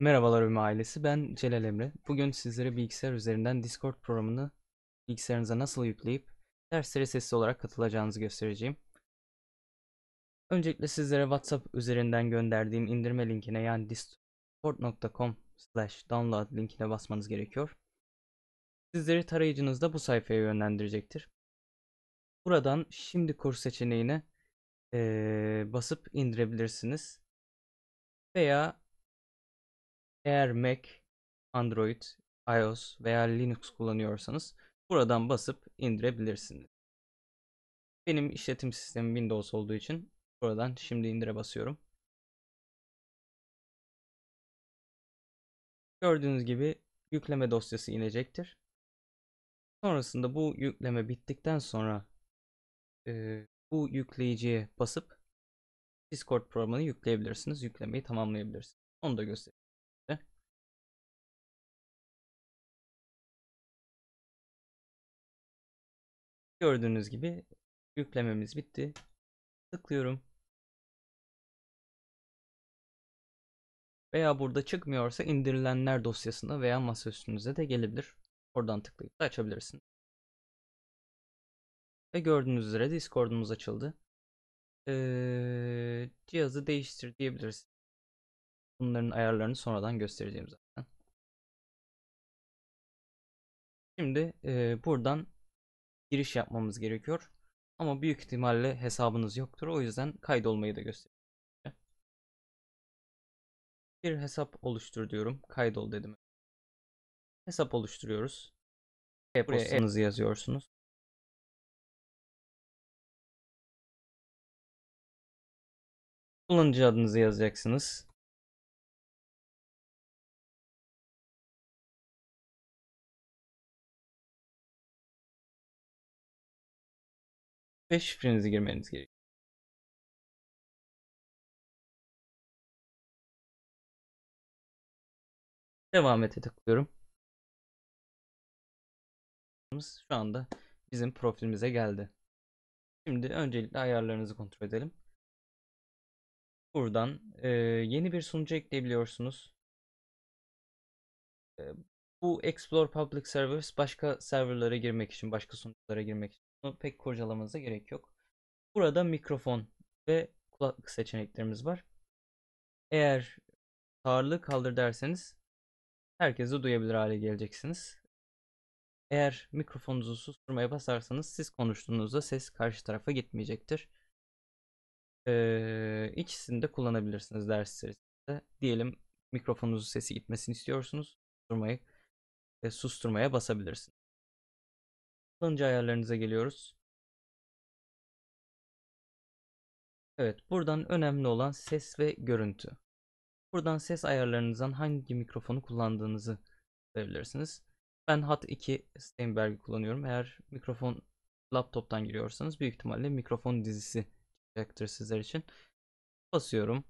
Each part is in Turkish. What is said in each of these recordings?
Merhabalar Ümmü ailesi, ben Celal Emre. Bugün sizlere bilgisayar üzerinden Discord programını bilgisayarınıza nasıl yükleyip derslere sesli olarak katılacağınızı göstereceğim. Öncelikle sizlere WhatsApp üzerinden gönderdiğim indirme linkine yani discord.com download linkine basmanız gerekiyor. Sizleri tarayıcınızda bu sayfaya yönlendirecektir. Buradan şimdi kurs seçeneğine ee, basıp indirebilirsiniz. Veya eğer Mac, Android, iOS veya Linux kullanıyorsanız buradan basıp indirebilirsiniz. Benim işletim sistemi Windows olduğu için buradan şimdi indire basıyorum. Gördüğünüz gibi yükleme dosyası inecektir. Sonrasında bu yükleme bittikten sonra e, bu yükleyiciye basıp Discord programını yükleyebilirsiniz. Yüklemeyi tamamlayabilirsiniz. Onu da göstereyim. Gördüğünüz gibi yüklememiz bitti. Tıklıyorum. Veya burada çıkmıyorsa indirilenler dosyasına veya masa de gelebilir. Oradan tıklayıp da açabilirsiniz. Ve gördüğünüz üzere Discord'umuz açıldı. Ee, cihazı değiştir diyebiliriz. Bunların ayarlarını sonradan göstereceğim zaten. Şimdi e, buradan giriş yapmamız gerekiyor. Ama büyük ihtimalle hesabınız yoktur. O yüzden kaydolmayı da göstereceğim. Bir hesap oluştur diyorum. Kaydol dedim. Hesap oluşturuyoruz. E-postanızı e yazıyorsunuz. Kullanıcı adınızı yazacaksınız. ve şifrenizi girmeniz gerekiyor. Devam ete tıklıyorum. Şu anda bizim profilimize geldi. Şimdi öncelikle ayarlarınızı kontrol edelim. Buradan e, yeni bir sunucu ekleyebiliyorsunuz. E, bu Explore Public Servers başka serverlara girmek için, başka sunuculara girmek için bunu pek kurcalamanıza gerek yok. Burada mikrofon ve kulaklık seçeneklerimiz var. Eğer ağırlığı kaldır derseniz herkesi duyabilir hale geleceksiniz. Eğer mikrofonunuzu susturmaya basarsanız siz konuştuğunuzda ses karşı tarafa gitmeyecektir. Ee, ikisini de kullanabilirsiniz ders içerisinde. Diyelim mikrofonunuzun sesi gitmesini istiyorsunuz. Susturmayı, e, susturmaya basabilirsiniz. Kullanıcı ayarlarınıza geliyoruz. Evet buradan önemli olan ses ve görüntü. Buradan ses ayarlarınızdan hangi mikrofonu kullandığınızı görebilirsiniz. Ben HAT 2 Steinberg'i kullanıyorum. Eğer mikrofon laptoptan giriyorsanız büyük ihtimalle mikrofon dizisi çıkacaktır sizler için. Basıyorum.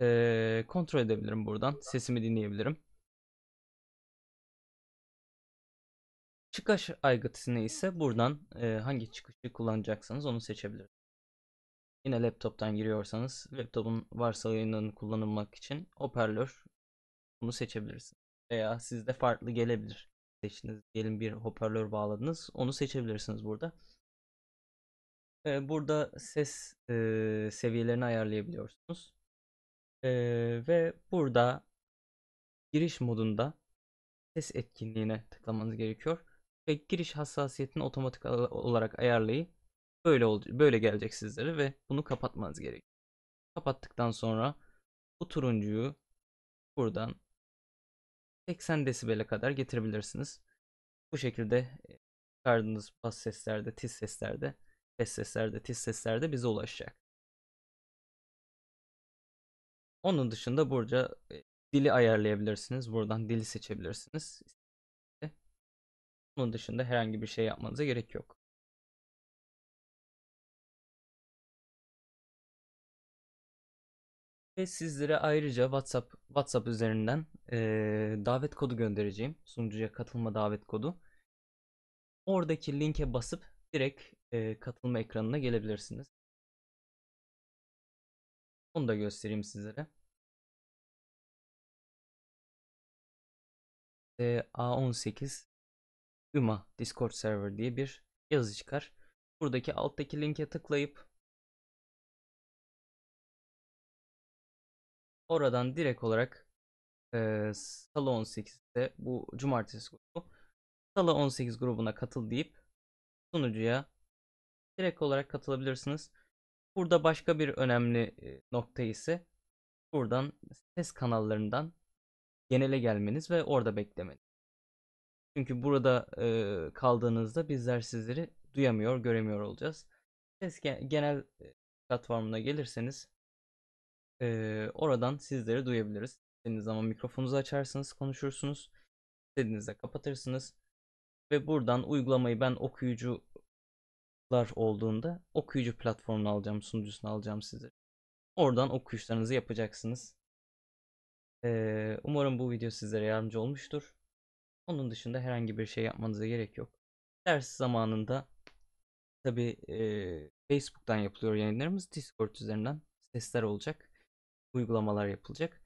Ee, kontrol edebilirim buradan. Sesimi dinleyebilirim. Çıkış aygıtını ise buradan e, hangi çıkışı kullanacaksanız onu seçebilirsiniz. Yine laptop'tan giriyorsanız laptop'un varsayılanını kullanmak için hoparlör bunu seçebilirsiniz. Veya sizde farklı gelebilir. Seçtiniz diyelim bir hoparlör bağladınız. Onu seçebilirsiniz burada. Ee, burada ses e, seviyelerini ayarlayabiliyorsunuz. E, ve burada giriş modunda ses etkinliğine tıklamanız gerekiyor ve giriş hassasiyetini otomatik olarak ayarlayıp böyle böyle gelecek sizlere ve bunu kapatmanız gerek. Kapattıktan sonra bu turuncuyu buradan 80 desibele kadar getirebilirsiniz. Bu şekilde e, çıkardığınız bas seslerde, tiz seslerde, ses seslerde, tiz seslerde bize ulaşacak. Onun dışında burada e, dili ayarlayabilirsiniz. Buradan dili seçebilirsiniz. Bunun dışında herhangi bir şey yapmanıza gerek yok. Ve sizlere ayrıca WhatsApp WhatsApp üzerinden e, davet kodu göndereceğim. Sunucuya katılma davet kodu. Oradaki linke basıp direkt e, katılma ekranına gelebilirsiniz. Onu da göstereyim sizlere. E, A18 Uma Discord Server diye bir yazı çıkar. Buradaki alttaki linke tıklayıp oradan direkt olarak e, Sala 18'de bu cumartesi grubu Sala 18 grubuna katıl deyip sunucuya direkt olarak katılabilirsiniz. Burada başka bir önemli nokta ise buradan ses kanallarından genele gelmeniz ve orada beklemeniz. Çünkü burada e, kaldığınızda bizler sizleri duyamıyor, göremiyor olacağız. Ses genel platformuna gelirseniz e, oradan sizleri duyabiliriz. İstediğiniz zaman mikrofonunuzu açarsınız, konuşursunuz. İstediğinizde kapatırsınız. Ve buradan uygulamayı ben okuyucular olduğunda okuyucu platformunu alacağım, sunucusunu alacağım sizi. Oradan okuyuşlarınızı yapacaksınız. Ee, umarım bu video sizlere yardımcı olmuştur. Onun dışında herhangi bir şey yapmanıza gerek yok. Ders zamanında tabi e, Facebook'tan yapılıyor yayınlarımız. Discord üzerinden sesler olacak. Uygulamalar yapılacak.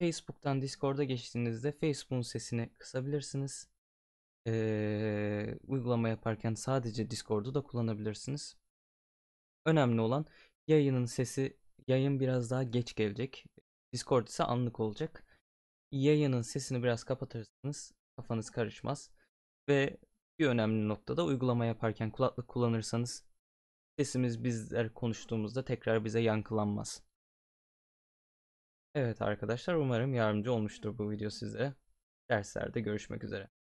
Facebook'tan Discord'a geçtiğinizde Facebook'un sesini kısabilirsiniz. Ee, uygulama yaparken sadece Discord'u da kullanabilirsiniz. Önemli olan yayının sesi, yayın biraz daha geç gelecek. Discord ise anlık olacak yayının sesini biraz kapatırsınız kafanız karışmaz. Ve bir önemli noktada uygulama yaparken kulaklık kullanırsanız sesimiz bizler konuştuğumuzda tekrar bize yankılanmaz. Evet arkadaşlar umarım yardımcı olmuştur bu video size. Derslerde görüşmek üzere.